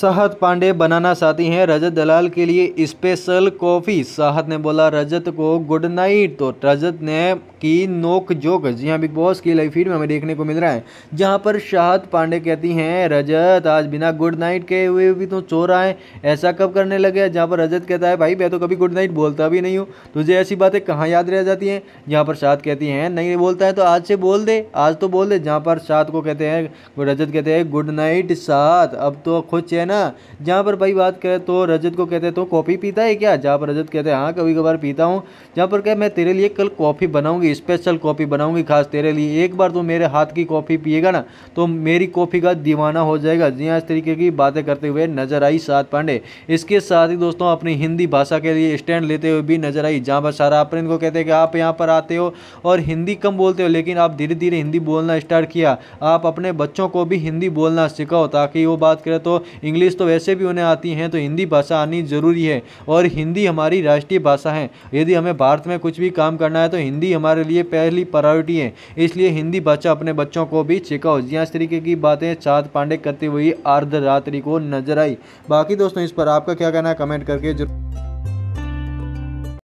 सहत पांडे बनाना चाहती हैं रजत दलाल के लिए स्पेशल कॉफ़ी साहत ने बोला रजत को गुड नाइट तो रजत ने की नोक जोक जी हाँ बिग बॉस की लाइव फीड में हमें देखने को मिल रहा है जहाँ पर शाहत पांडे कहती हैं रजत आज बिना गुड नाइट के हुए भी तो चो रहा है ऐसा कब करने लगे जहाँ पर रजत कहता है भाई मैं तो कभी गुड नाइट बोलता भी नहीं हूँ तुझे ऐसी बातें कहाँ याद रह जाती हैं जहाँ पर शाहद कहती हैं नहीं बोलता है तो आज से बोल दे आज तो बोल दे जहाँ पर शाहत को कहते हैं रजत कहते हैं गुड नाइट शाहत अब तो खुद चैन ना जहाँ पर भाई बात करें तो रजत को कहते हैं तो कॉफ़ी पीता है क्या जहाँ पर रजत कहते हैं हाँ कभी कभार पीता हूँ जहाँ पर क्या मैं तेरे लिए कल कॉफ़ी बनाऊँगी स्पेशल कॉफ़ी बनाऊँगी खास तेरे लिए एक बार तो मेरे हाथ की कॉफ़ी पिएगा ना तो मेरी कॉफ़ी का दीवाना हो जाएगा जी हाँ इस तरीके की बातें करते हुए नजर आई सात पांडे इसके साथ ही दोस्तों अपनी हिंदी भाषा के लिए स्टैंड लेते हुए भी नजर आई जहाँ पर सारा आप इनको कहते हैं कि आप यहाँ पर आते हो और हिंदी कम बोलते हो लेकिन आप धीरे धीरे हिंदी बोलना स्टार्ट किया आप अपने बच्चों को भी हिंदी बोलना सिखाओ ताकि वो बात करें तो इंग्लिश इंग्लिश तो वैसे भी उन्हें आती हैं तो हिंदी भाषा आनी ज़रूरी है और हिंदी हमारी राष्ट्रीय भाषा है यदि हमें भारत में कुछ भी काम करना है तो हिंदी हमारे लिए पहली प्रायोरिटी है इसलिए हिंदी भाषा अपने बच्चों को भी सिखाओ जी हाँ, इस तरीके की बातें चाँद पांडे करते हुए अर्धरात्रि को नजर आई बाकी दोस्तों इस पर आपका क्या कहना है कमेंट करके जरूर